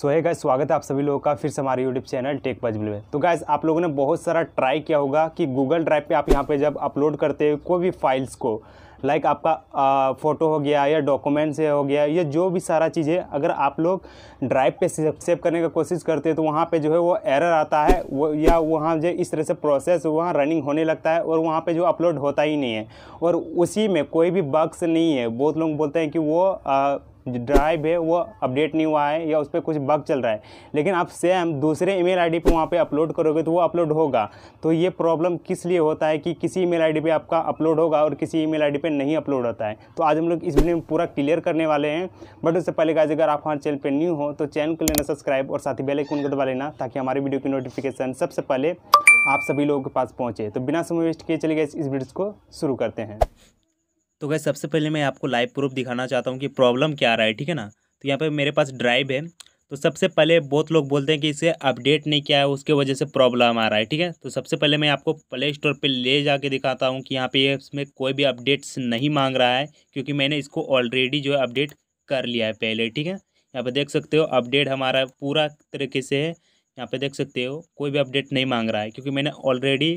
सो है गाइज स्वागत है आप सभी लोगों का फिर से हमारे यूट्यूब चैनल टेक पजबिल में तो गाइज आप लोगों ने बहुत सारा ट्राई किया होगा कि गूगल ड्राइव पे आप यहाँ पे जब अपलोड करते हो कोई भी फाइल्स को लाइक like आपका फ़ोटो हो गया या डॉक्यूमेंट्स हो गया या जो भी सारा चीज़ें अगर आप लोग ड्राइव पे सेव करने का कोशिश करते हैं तो वहाँ पे जो है वो एरर आता है वो या वहाँ जो इस तरह से प्रोसेस वहाँ रनिंग होने लगता है और वहाँ पे जो अपलोड होता ही नहीं है और उसी में कोई भी बग्स नहीं है बहुत लोग बोलते हैं कि वो आ, ड्राइव है वो अपडेट नहीं हुआ है या उस पर कुछ बग चल रहा है लेकिन आप सेम दूसरे ईमेल आईडी पे वहाँ पर अपलोड करोगे तो वो अपलोड होगा तो ये प्रॉब्लम किस लिए होता है कि किसी ईमेल आईडी पे आपका अपलोड होगा और किसी ईमेल आईडी पे नहीं अपलोड होता है तो आज हम लोग इस वीडियो में पूरा क्लियर करने वाले हैं बट उससे पहले गाइज अगर आप हमारे चैनल पर न्यू हो तो चैनल को लेना सब्सक्राइब और साथ ही बेलाइकन को दबा लेना ताकि हमारे वीडियो की नोटिफिकेशन सबसे पहले आप सभी लोगों के पास पहुँचे तो बिना समय वेस्ट किए चले गए इस वीडियो को शुरू करते हैं तो गैस सबसे पहले मैं आपको लाइव प्रूफ दिखाना चाहता हूँ कि प्रॉब्लम क्या आ रहा है ठीक है ना तो यहाँ पर मेरे पास ड्राइव है तो सबसे पहले बहुत लोग बोलते हैं कि इसे अपडेट नहीं किया है उसके वजह से प्रॉब्लम आ रहा है ठीक है तो सबसे पहले मैं आपको प्ले स्टोर पर ले जाके दिखाता हूँ कि यहाँ पे इसमें कोई भी अपडेट्स नहीं मांग रहा है क्योंकि मैंने इसको ऑलरेडी जो है अपडेट कर लिया है पहले ठीक है यहाँ पे देख सकते हो अपडेट हमारा पूरा तरीके से है यहाँ पर देख सकते हो कोई भी अपडेट नहीं मांग रहा है क्योंकि मैंने ऑलरेडी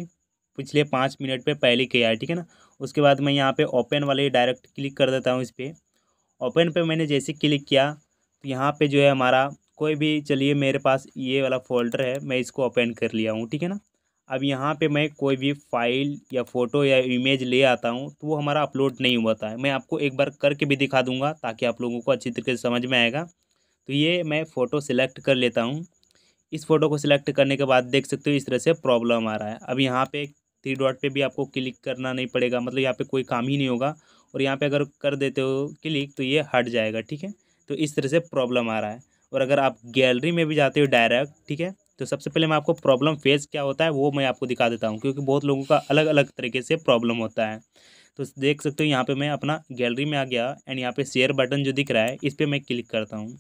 पिछले पाँच मिनट पर पहले किया है ठीक है ना उसके बाद मैं यहाँ पे ओपन वाले डायरेक्ट क्लिक कर देता हूँ इस पर ओपन पे मैंने जैसे क्लिक किया तो यहाँ पे जो है हमारा कोई भी चलिए मेरे पास ये वाला फोल्डर है मैं इसको ओपन कर लिया हूँ ठीक है ना अब यहाँ पे मैं कोई भी फाइल या फ़ोटो या इमेज ले आता हूँ तो वो हमारा अपलोड नहीं होता है मैं आपको एक बार करके भी दिखा दूँगा ताकि आप लोगों को अच्छी तरीके से समझ में आएगा तो ये मैं फ़ोटो सिलेक्ट कर लेता हूँ इस फ़ोटो को सिलेक्ट करने के बाद देख सकते हो इस तरह से प्रॉब्लम आ रहा है अब यहाँ पे थ्री डॉट पे भी आपको क्लिक करना नहीं पड़ेगा मतलब यहाँ पे कोई काम ही नहीं होगा और यहाँ पे अगर कर देते हो क्लिक तो ये हट जाएगा ठीक है तो इस तरह से प्रॉब्लम आ रहा है और अगर आप गैलरी में भी जाते हो डायरेक्ट ठीक है तो सबसे पहले मैं आपको प्रॉब्लम फेस क्या होता है वो मैं आपको दिखा देता हूँ क्योंकि बहुत लोगों का अलग अलग तरीके से प्रॉब्लम होता है तो देख सकते हो यहाँ पर मैं अपना गैलरी में आ गया एंड यहाँ पर शेयर बटन जो दिख रहा है इस पर मैं क्लिक करता हूँ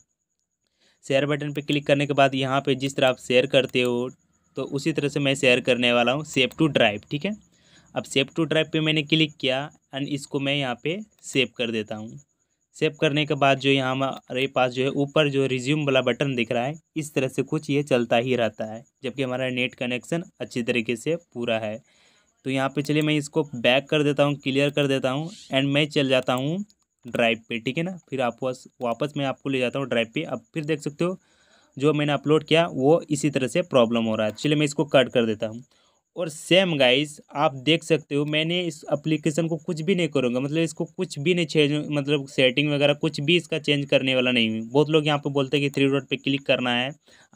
शेयर बटन पे क्लिक करने के बाद यहाँ पे जिस तरह आप शेयर करते हो तो उसी तरह से मैं शेयर करने वाला हूँ सेव टू ड्राइव ठीक है अब सेव टू ड्राइव पे मैंने क्लिक किया एंड इसको मैं यहाँ पे सेव कर देता हूँ सेव करने के बाद जो यहाँ हमारे पास जो है ऊपर जो रिज्यूम वाला बटन दिख रहा है इस तरह से कुछ ये चलता ही रहता है जबकि हमारा नेट कनेक्शन अच्छी तरीके से पूरा है तो यहाँ पे चलिए मैं इसको बैक कर देता हूँ क्लियर कर देता हूँ एंड मैं चल जाता हूँ ड्राइव पे ठीक है ना फिर आप वापस मैं आपको ले जाता हूँ ड्राइव पे अब फिर देख सकते हो जो मैंने अपलोड किया वो इसी तरह से प्रॉब्लम हो रहा है चलिए मैं इसको कट कर देता हूँ और सेम गाइस आप देख सकते हो मैंने इस एप्लीकेशन को कुछ भी नहीं करूँगा मतलब इसको कुछ भी नहीं चेंज मतलब सेटिंग वगैरह कुछ भी इसका चेंज करने वाला नहीं हुई बहुत लोग यहाँ पे बोलते हैं कि थ्री डॉट पे क्लिक करना है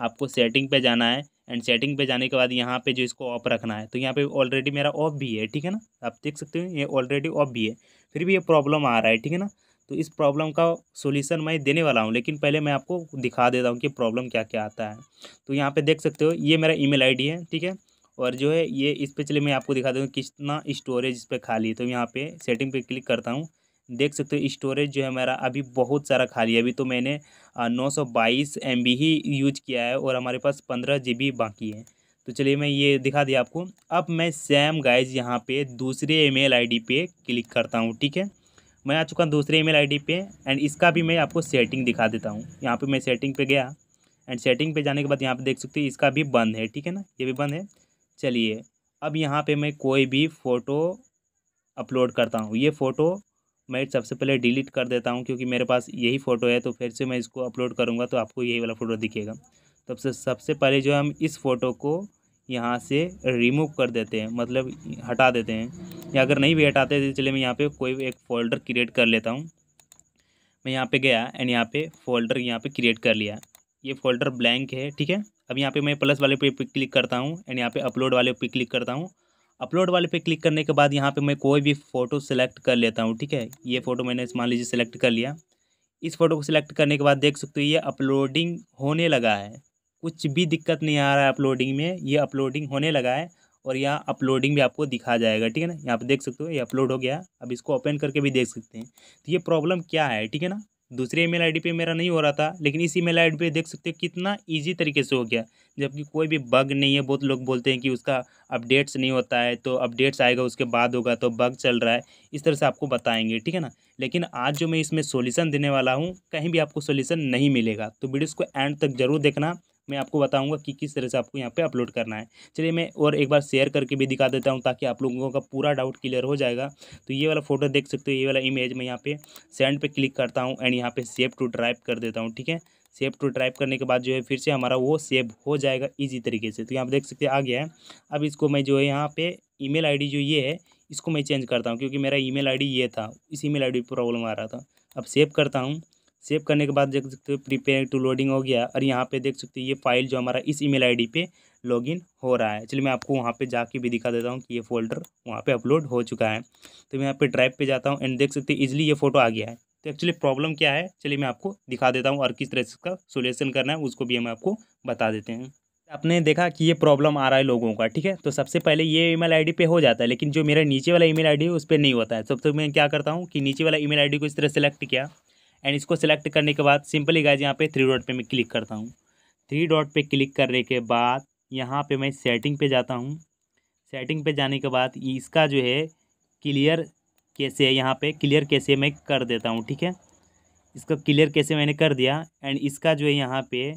आपको सेटिंग पे जाना है एंड सेटिंग पे जाने के बाद यहाँ पे जो इसको ऑफ रखना है तो यहाँ पे ऑलरेडी मेरा ऑफ भी है ठीक है ना आप देख सकते हो ये ऑलरेडी ऑफ भी है फिर भी ये प्रॉब्लम आ रहा है ठीक है ना तो इस प्रॉब्लम का सोल्यूशन मैं देने वाला हूँ लेकिन पहले मैं आपको दिखा देता हूँ कि प्रॉब्लम क्या क्या आता है तो यहाँ पर देख सकते हो ये मेरा ई मेल है ठीक है और जो है ये इस पर चले मैं आपको दिखा हूँ कितना स्टोरेज इस पर खाली है तो यहाँ पे सेटिंग पे क्लिक करता हूँ देख सकते हो स्टोरेज जो है मेरा अभी बहुत सारा खाली है अभी तो मैंने नौ सौ बाईस एम बी ही यूज किया है और हमारे पास पंद्रह जी बी बाकी है तो चलिए मैं ये दिखा दिया आपको अब मैं सेम गाइज यहाँ पर दूसरे ई मेल पे क्लिक करता हूँ ठीक है मैं आ चुका हूँ दूसरे ईमेल आईडी पे एंड इसका भी मैं आपको सेटिंग दिखा देता हूँ यहाँ पे मैं सेटिंग पे गया एंड सेटिंग पे जाने के बाद यहाँ पे देख सकते हैं इसका भी बंद है ठीक है ना ये भी बंद है चलिए अब यहाँ पे मैं कोई भी फ़ोटो अपलोड करता हूँ ये फ़ोटो मैं सबसे पहले डिलीट कर देता हूँ क्योंकि मेरे पास यही फ़ोटो है तो फिर से मैं इसको अपलोड करूँगा तो आपको यही वाला फ़ोटो दिखेगा तब तो से सबसे पहले जो हम इस फ़ोटो को यहाँ से रिमूव कर देते हैं मतलब हटा देते हैं या अगर नहीं भी हटाते थे चलिए मैं यहाँ पे कोई एक फोल्डर क्रिएट कर लेता हूँ मैं यहाँ पे गया एंड यहाँ पे फोल्डर यहाँ पे क्रिएट कर लिया ये फोल्डर ब्लैंक है ठीक है अब यहाँ पे मैं प्लस वाले पे क्लिक करता हूँ एंड यहाँ पे अपलोड वाले पे क्लिक करता हूँ अपलोड वाले पे क्लिक करने के बाद यहाँ पे मैं कोई भी फ़ोटो सेलेक्ट कर लेता हूँ ठीक है ये फ़ोटो मैंने मान लीजिए सेलेक्ट कर लिया इस फ़ोटो को सिलेक्ट करने के बाद देख सकते हो ये अपलोडिंग होने लगा है कुछ भी दिक्कत नहीं आ रहा है अपलोडिंग में ये अपलोडिंग होने लगा है और यहाँ अपलोडिंग भी आपको दिखा जाएगा ठीक है ना यहाँ पर देख सकते हो ये अपलोड हो गया अब इसको ओपन करके भी देख सकते हैं तो ये प्रॉब्लम क्या है ठीक है ना दूसरे ईमेल आईडी पे मेरा नहीं हो रहा था लेकिन इस ईमेल आईडी पे देख सकते हो कितना इजी तरीके से हो गया जबकि कोई भी बग नहीं है बहुत लोग बोलते हैं कि उसका अपडेट्स नहीं होता है तो अपडेट्स आएगा उसके बाद होगा तो बग चल रहा है इस तरह से आपको बताएंगे ठीक है ना लेकिन आज जो मैं इसमें सोल्यूशन देने वाला हूँ कहीं भी आपको सोल्यूशन नहीं मिलेगा तो वीडियो को एंड तक जरूर देखना मैं आपको बताऊंगा कि किस तरह से आपको यहाँ पे अपलोड करना है चलिए मैं और एक बार शेयर करके भी दिखा देता हूँ ताकि आप लोगों का पूरा डाउट क्लियर हो जाएगा तो ये वाला फोटो देख सकते हो ये वाला इमेज मैं यहाँ पे सेंड पे क्लिक करता हूँ एंड यहाँ पे सेव टू ड्राइव कर देता हूँ ठीक है सेव टू ड्राइव करने के बाद जो है फिर से हमारा वो सेव हो जाएगा ईजी तरीके से तो यहाँ पर देख सकते आ गया है अब इसको मैं जो है यहाँ पे ई मेल जो ये है इसको मैं चेंज करता हूँ क्योंकि मेरा ई मेल ये था इस ई मेल प्रॉब्लम आ रहा था अब सेव करता हूँ सेव करने के बाद देख सकते हो प्रिपेयर टू लोडिंग हो गया और यहाँ पे देख सकते हो ये फाइल जो हमारा इस ईमेल आईडी पे लॉगिन हो रहा है चलिए मैं आपको वहाँ पे जाके भी दिखा देता हूँ कि ये फोल्डर वहाँ पे अपलोड हो चुका है तो मैं यहाँ पे ड्राइव पे जाता हूँ एंड देख सकते हो इजिली ये फोटो आ गया है तो एक्चुअली प्रॉब्लम क्या है चलिए मैं आपको दिखा देता हूँ और किस तरह से इसका सोल्यूशन करना है उसको भी हम आपको बता देते हैं आपने देखा कि ये प्रॉब्लम आ रहा है लोगों का ठीक है तो सबसे पहले ये ईमेल आईडी पे हो जाता है लेकिन जो मेरा नीचे वाला ईमेल आईडी है उस पर नहीं होता है तब तो, तो मैं क्या करता हूँ कि नीचे वाला ईमेल आईडी को इस तरह सेलेक्ट किया एंड इसको सिलेक्ट करने के बाद सिंपली गाइज यहाँ पे थ्री डॉट पे मैं क्लिक करता हूँ थ्री डॉट पे क्लिक करने के बाद यहाँ पे मैं सेटिंग पे जाता हूँ सेटिंग पे जाने के बाद इसका जो है क्लियर कैसे यहाँ पे क्लियर कैसे मैं कर देता हूँ ठीक है इसका क्लियर कैसे मैंने कर दिया एंड इसका जो है यहाँ पे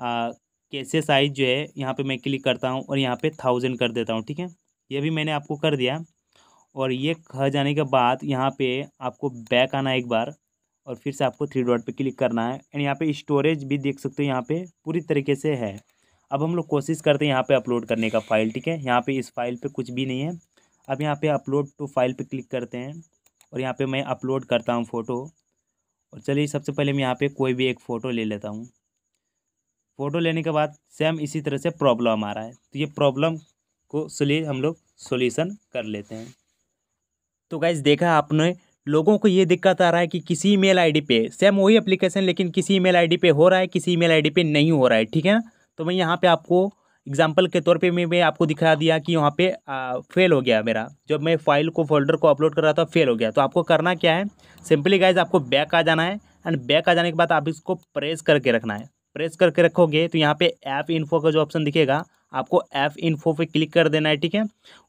आ, कैसे साइज़ जो है यहाँ पे मैं क्लिक करता हूँ और यहाँ पे थाउजेंड कर देता हूँ ठीक है ये भी मैंने आपको कर दिया और ये कह जाने के बाद यहाँ पे आपको बैक आना एक बार और फिर से आपको थ्री डॉट पे क्लिक करना है एंड यहाँ पे स्टोरेज भी देख सकते हो यहाँ पे पूरी तरीके से है अब हम लोग कोशिश करते हैं यहाँ पे अपलोड करने का फाइल ठीक है यहाँ पे इस फाइल पे कुछ भी नहीं है अब यहाँ पे अपलोड टू फाइल पे क्लिक करते हैं और यहाँ पे मैं अपलोड करता हूँ फ़ोटो और चलिए सबसे पहले मैं यहाँ पर कोई भी एक फ़ोटो ले लेता हूँ फ़ोटो लेने के बाद सेम इसी तरह से प्रॉब्लम आ रहा है तो ये प्रॉब्लम को सुलिए हम लोग सोल्यूसन कर लेते हैं तो गाइज देखा आपने लोगों को ये दिक्कत आ रहा है कि किसी ईमेल आईडी पे सेम वही एप्लीकेशन लेकिन किसी ईमेल आईडी पे हो रहा है किसी ईमेल आईडी पे नहीं हो रहा है ठीक है ना तो मैं यहाँ पे आपको एग्जाम्पल के तौर पे मैं मैं आपको दिखा दिया कि यहाँ पे आ, फेल हो गया मेरा जब मैं फाइल को फोल्डर को अपलोड कर रहा था फेल हो गया तो आपको करना क्या है सिंपली गाइज आपको बैक आ जाना है एंड बैक आ जाने के बाद आप इसको प्रेस करके रखना है प्रेस करके रखोगे तो यहाँ पे ऐप इन्फो का जो ऑप्शन दिखेगा आपको एफ इन्फो पे क्लिक कर देना है ठीक है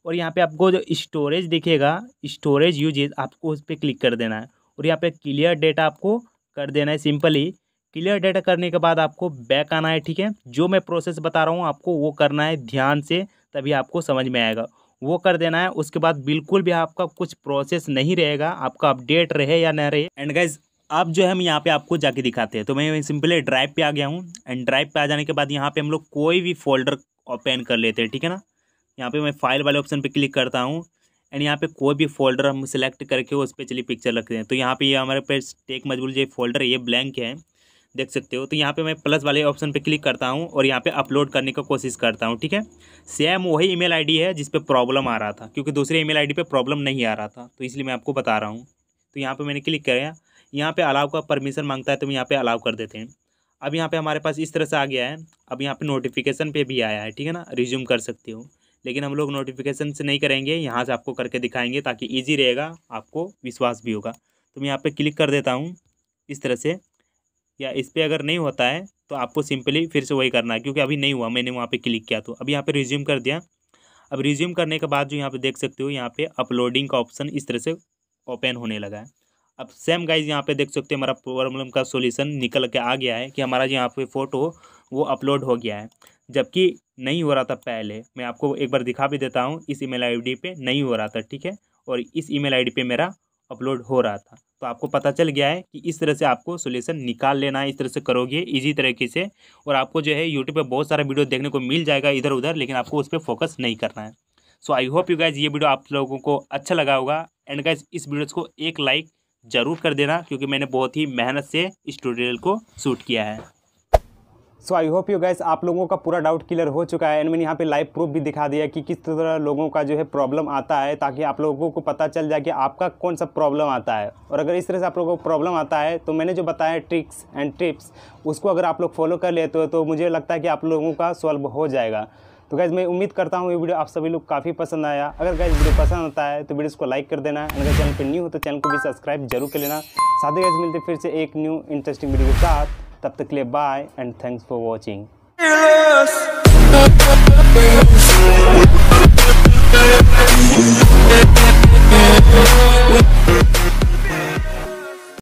और यहाँ पे आपको जो स्टोरेज दिखेगा स्टोरेज यूजेज आपको उस पर क्लिक कर देना है और यहाँ पे क्लियर डेटा आपको कर देना है सिंपली क्लियर डेटा करने के बाद आपको बैक आना है ठीक है जो मैं प्रोसेस बता रहा हूँ आपको वो करना है ध्यान से तभी आपको समझ में आएगा वो कर देना है उसके बाद बिल्कुल भी आपका कुछ प्रोसेस नहीं रहेगा आपका अपडेट रहे या ना रहे एंड गाइज अब जो है हम यहाँ पे आपको जाके दिखाते हैं तो मैं सिंपली ड्राइव पे आ गया हूँ एंड ड्राइव पे आ जाने के बाद यहाँ पे हम लोग कोई भी फोल्डर ओपन कर लेते हैं ठीक है ना यहाँ पे मैं फाइल वाले ऑप्शन पे क्लिक करता हूँ एंड यहाँ पे कोई भी फोल्डर हम सिलेक्ट करके उस पर चलिए पिक्चर रखते हैं तो यहाँ पे ये हमारे पास टेक मजबूर जो फोल्डर है ये ब्लैंक है देख सकते हो तो यहाँ पे मैं प्लस वाले ऑप्शन पे क्लिक करता हूँ और यहाँ पे अपलोड करने का कोशिश करता हूँ ठीक है सेम वही ईमेल आईडी है जिस पे प्रॉब्लम आ रहा था क्योंकि दूसरे ईमेल आईडी पे प्रॉब्लम नहीं आ रहा था तो इसलिए मैं आपको बता रहा हूँ तो यहाँ पर मैंने क्लिक कराया यहाँ पर अलाव का परमिशन मांगता है तो हम यहाँ पर अलाव कर देते हैं अब यहाँ पे हमारे पास इस तरह से आ गया है अब यहाँ पे नोटिफिकेशन पे भी आया है ठीक है ना रिज्यूम कर सकते हो लेकिन हम लोग नोटिफिकेशन से नहीं करेंगे यहाँ से आपको करके दिखाएंगे ताकि ईजी रहेगा आपको विश्वास भी होगा तो मैं यहाँ पर क्लिक कर देता हूँ इस तरह से या इस पर अगर नहीं होता है तो आपको सिंपली फिर से वही करना है क्योंकि अभी नहीं हुआ मैंने वहाँ पर क्लिक किया तो अब यहाँ पर रिज्यूम कर दिया अब रिज्यूम करने के बाद जो यहाँ पे देख सकते हो यहाँ पे अपलोडिंग का ऑप्शन इस तरह से ओपन होने लगा है अब सेम गाइज यहाँ पे देख सकते हैं हमारा प्रॉब्लम का सोल्यूशन निकल के आ गया है कि हमारा जो यहाँ पे फ़ोटो वो अपलोड हो गया है जबकि नहीं हो रहा था पहले मैं आपको एक बार दिखा भी देता हूँ इस ईमेल आईडी पे नहीं हो रहा था ठीक है और इस ईमेल आईडी पे मेरा अपलोड हो रहा था तो आपको पता चल गया है कि इस तरह से आपको सोल्यूशन निकाल लेना है इस तरह से करोगे इजी तरीके से और आपको जो है यूट्यूब पर बहुत सारा वीडियो देखने को मिल जाएगा इधर उधर लेकिन आपको उस पर फोकस नहीं करना है so I hope you guys ये वीडियो आप लोगों को अच्छा लगा होगा एंड गाइज इस वीडियो को एक लाइक ज़रूर कर देना क्योंकि मैंने बहुत ही मेहनत से इस ट्यूटोरियल को शूट किया है so I hope you guys आप लोगों का पूरा डाउट क्लियर हो चुका है एंड मैंने यहाँ पे लाइव प्रूफ भी दिखा दिया कि किस तरह लोगों का जो है प्रॉब्लम आता है ताकि आप लोगों को पता चल जाए कि आपका कौन सा प्रॉब्लम आता है और अगर इस तरह से आप लोगों को प्रॉब्लम आता है तो मैंने जो बताया ट्रिक्स एंड टिप्स उसको अगर आप लोग फॉलो कर लेते हो तो मुझे लगता है कि आप लोगों का सॉल्व हो जाएगा तो गैज़ मैं उम्मीद करता हूँ ये वीडियो आप सभी लोग काफ़ी पसंद आया अगर गैज़ वीडियो पसंद आता है तो वीडियो को लाइक कर देना अगर चैनल पर न्यू हो तो चैनल को भी सब्सक्राइब जरूर कर लेना साथ ही गैस मिलते फिर से एक न्यू इंटरेस्टिंग वीडियो के साथ तब तक के लिए bye and thanks for watching